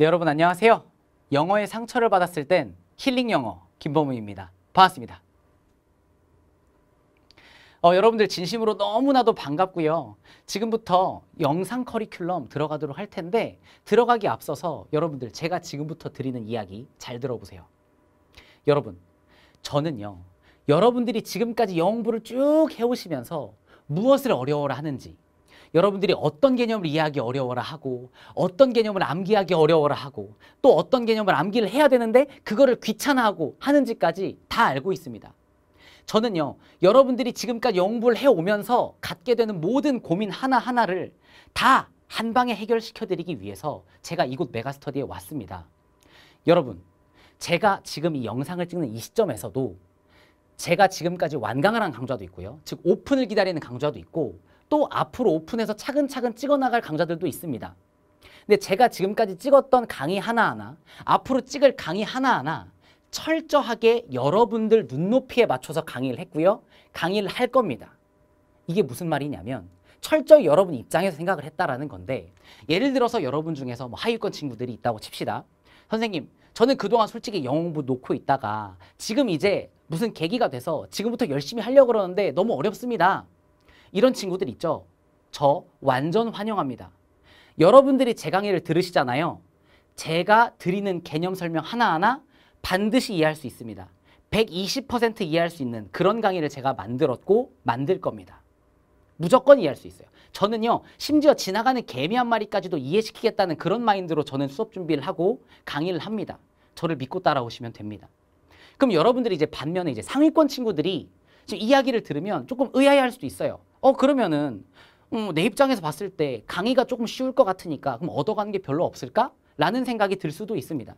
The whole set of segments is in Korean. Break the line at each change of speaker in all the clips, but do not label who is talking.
네, 여러분 안녕하세요. 영어의 상처를 받았을 땐 힐링 영어 김범우입니다. 반갑습니다. 어, 여러분들 진심으로 너무나도 반갑고요. 지금부터 영상 커리큘럼 들어가도록 할 텐데 들어가기 앞서서 여러분들 제가 지금부터 드리는 이야기 잘 들어보세요. 여러분, 저는요. 여러분들이 지금까지 영어를 쭉 해오시면서 무엇을 어려워 하는지 여러분들이 어떤 개념을 이해하기 어려워라 하고 어떤 개념을 암기하기 어려워라 하고 또 어떤 개념을 암기를 해야 되는데 그거를 귀찮아하고 하는지까지 다 알고 있습니다. 저는요 여러분들이 지금까지 연구를 해오면서 갖게 되는 모든 고민 하나하나를 다 한 방에 해결시켜 드리기 위해서 제가 이곳 메가스터디에 왔습니다. 여러분 제가 지금 이 영상을 찍는 이 시점에서도 제가 지금까지 완강한 강좌도 있고요. 즉 오픈을 기다리는 강좌도 있고 또 앞으로 오픈해서 차근차근 찍어나갈 강좌들도 있습니다. 근데 제가 지금까지 찍었던 강의 하나하나 앞으로 찍을 강의 하나하나 철저하게 여러분들 눈높이에 맞춰서 강의를 했고요. 강의를 할 겁니다. 이게 무슨 말이냐면 철저히 여러분 입장에서 생각을 했다라는 건데 예를 들어서 여러분 중에서 뭐 하위권 친구들이 있다고 칩시다. 선생님 저는 그동안 솔직히 영어 공부 놓고 있다가 지금 이제 무슨 계기가 돼서 지금부터 열심히 하려고 그러는데 너무 어렵습니다. 이런 친구들 있죠? 저 완전 환영합니다. 여러분들이 제 강의를 들으시잖아요. 제가 드리는 개념 설명 하나하나 반드시 이해할 수 있습니다. 120% 이해할 수 있는 그런 강의를 제가 만들었고 만들 겁니다. 무조건 이해할 수 있어요. 저는요. 심지어 지나가는 개미 한 마리까지도 이해시키겠다는 그런 마인드로 저는 수업 준비를 하고 강의를 합니다. 저를 믿고 따라오시면 됩니다. 그럼 여러분들이 이제 반면에 이제 상위권 친구들이 지금 이야기를 들으면 조금 의아해할 수도 있어요. 어 그러면은 음, 내 입장에서 봤을 때 강의가 조금 쉬울 것 같으니까 그럼 얻어가는 게 별로 없을까? 라는 생각이 들 수도 있습니다.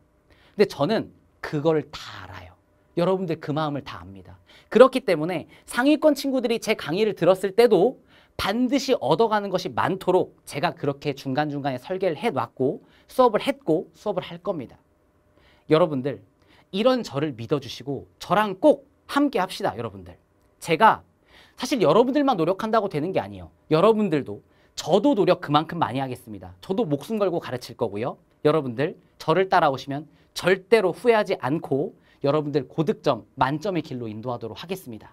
근데 저는 그걸 다 알아요. 여러분들 그 마음을 다 압니다. 그렇기 때문에 상위권 친구들이 제 강의를 들었을 때도 반드시 얻어가는 것이 많도록 제가 그렇게 중간중간에 설계를 해놨고 수업을 했고 수업을 할 겁니다. 여러분들 이런 저를 믿어주시고 저랑 꼭 함께 합시다 여러분들. 제가 사실 여러분들만 노력한다고 되는 게 아니에요. 여러분들도 저도 노력 그만큼 많이 하겠습니다. 저도 목숨 걸고 가르칠 거고요. 여러분들 저를 따라오시면 절대로 후회하지 않고 여러분들 고득점 만점의 길로 인도하도록 하겠습니다.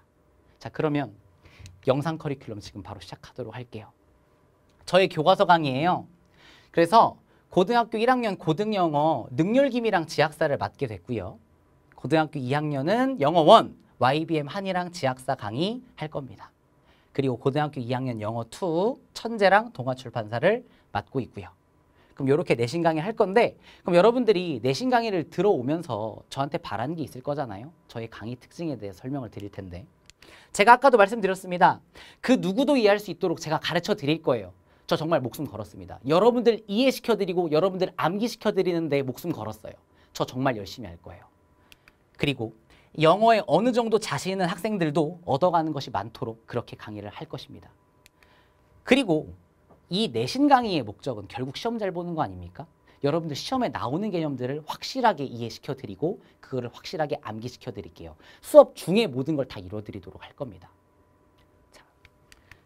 자 그러면 영상 커리큘럼 지금 바로 시작하도록 할게요. 저의 교과서 강의예요. 그래서 고등학교 1학년 고등영어 능률김이랑 지학사를 맡게 됐고요. 고등학교 2학년은 영어 원 YBM 한이랑 지학사 강의 할 겁니다. 그리고 고등학교 2학년 영어 2 천재랑 동아출판사를 맡고 있고요. 그럼 이렇게 내신 강의 할 건데 그럼 여러분들이 내신 강의를 들어오면서 저한테 바라는 게 있을 거잖아요. 저의 강의 특징에 대해 설명을 드릴 텐데 제가 아까도 말씀드렸습니다. 그 누구도 이해할 수 있도록 제가 가르쳐 드릴 거예요. 저 정말 목숨 걸었습니다. 여러분들 이해시켜 드리고 여러분들 암기시켜 드리는데 목숨 걸었어요. 저 정말 열심히 할 거예요. 그리고 영어에 어느 정도 자신 있는 학생들도 얻어가는 것이 많도록 그렇게 강의를 할 것입니다. 그리고 이 내신 강의의 목적은 결국 시험 잘 보는 거 아닙니까? 여러분들 시험에 나오는 개념들을 확실하게 이해시켜 드리고 그거를 확실하게 암기시켜 드릴게요. 수업 중에 모든 걸 다 이뤄 드리도록 할 겁니다. 자,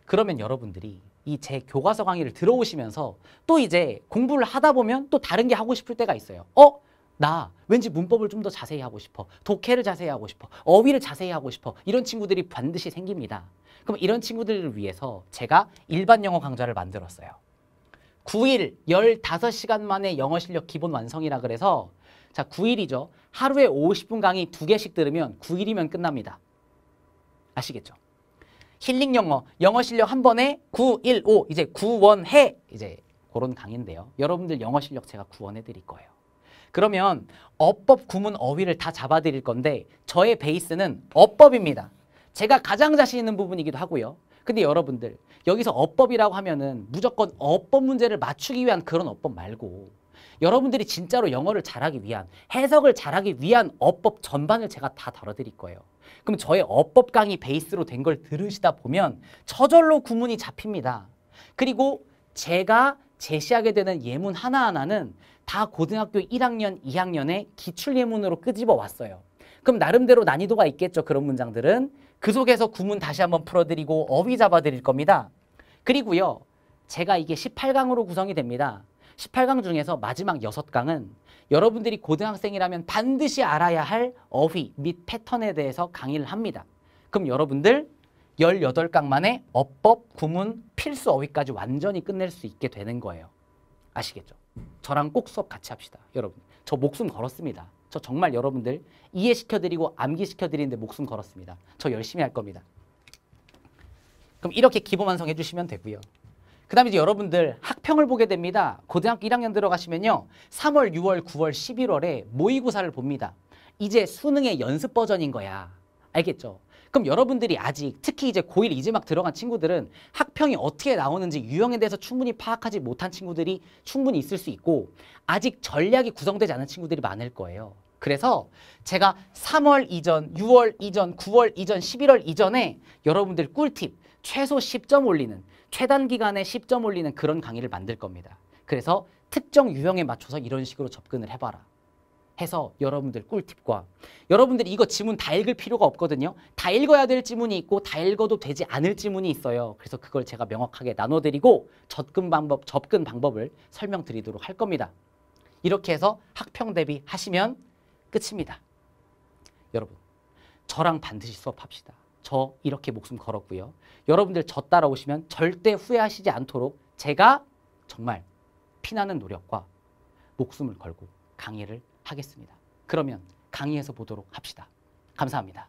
그러면 여러분들이 이 제 교과서 강의를 들어오시면서 또 이제 공부를 하다 보면 또 다른 게 하고 싶을 때가 있어요. 어? 나 왠지 문법을 좀 더 자세히 하고 싶어. 독해를 자세히 하고 싶어. 어휘를 자세히 하고 싶어. 이런 친구들이 반드시 생깁니다. 그럼 이런 친구들을 위해서 제가 일반 영어 강좌를 만들었어요. 9일 15시간 만에 영어 실력 기본 완성이라 그래서 자 9일이죠. 하루에 50분 강의 2 개씩 들으면 9일이면 끝납니다. 아시겠죠? 힐링 영어, 영어 실력 한 번에 9, 1, 5 이제 구원해 이제 그런 강의인데요. 여러분들 영어 실력 제가 구원해 드릴 거예요. 그러면 어법, 구문, 어휘를 다 잡아드릴 건데 저의 베이스는 어법입니다. 제가 가장 자신 있는 부분이기도 하고요. 근데 여러분들 여기서 어법이라고 하면은 무조건 어법 문제를 맞추기 위한 그런 어법 말고 여러분들이 진짜로 영어를 잘하기 위한 해석을 잘하기 위한 어법 전반을 제가 다 다뤄드릴 거예요. 그럼 저의 어법 강의 베이스로 된 걸 들으시다 보면 저절로 구문이 잡힙니다. 그리고 제가 제시하게 되는 예문 하나하나는 다 고등학교 1학년, 2학년에 기출예문으로 끄집어 왔어요. 그럼 나름대로 난이도가 있겠죠. 그런 문장들은. 그 속에서 구문 다시 한번 풀어드리고 어휘 잡아드릴 겁니다. 그리고요. 제가 이게 18강으로 구성이 됩니다. 18강 중에서 마지막 6강은 여러분들이 고등학생이라면 반드시 알아야 할 어휘 및 패턴에 대해서 강의를 합니다. 그럼 여러분들 18강 만에 어법, 구문, 필수 어휘까지 완전히 끝낼 수 있게 되는 거예요. 아시겠죠? 저랑 꼭 수업 같이 합시다. 여러분. 저 목숨 걸었습니다. 저 정말 여러분들 이해시켜드리고 암기시켜드리는데 목숨 걸었습니다. 저 열심히 할 겁니다. 그럼 이렇게 기본 완성해 주시면 되고요. 그 다음에 이제 여러분들 학평을 보게 됩니다. 고등학교 1학년 들어가시면요. 3월, 6월, 9월, 11월에 모의고사를 봅니다. 이제 수능의 연습 버전인 거야. 알겠죠? 그럼 여러분들이 아직 특히 이제 고1 이제 막 들어간 친구들은 학평이 어떻게 나오는지 유형에 대해서 충분히 파악하지 못한 친구들이 충분히 있을 수 있고 아직 전략이 구성되지 않은 친구들이 많을 거예요. 그래서 제가 3월 이전, 6월 이전, 9월 이전, 11월 이전에 여러분들 꿀팁 최소 10점 올리는 최단 기간에 10점 올리는 그런 강의를 만들 겁니다. 그래서 특정 유형에 맞춰서 이런 식으로 접근을 해봐라. 해서 여러분들 꿀팁과 여러분들 이거 이 지문 다 읽을 필요가 없거든요. 다 읽어야 될 지문이 있고 다 읽어도 되지 않을 지문이 있어요. 그래서 그걸 제가 명확하게 나눠드리고 접근 방법, 접근 방법을 설명드리도록 할 겁니다. 이렇게 해서 학평 대비 하시면 끝입니다. 여러분, 저랑 반드시 수업합시다. 저 이렇게 목숨 걸었고요. 여러분들 저 따라오시면 절대 후회하시지 않도록 제가 정말 피나는 노력과 목숨을 걸고 강의를 하겠습니다. 그러면 강의에서 보도록 합시다. 감사합니다.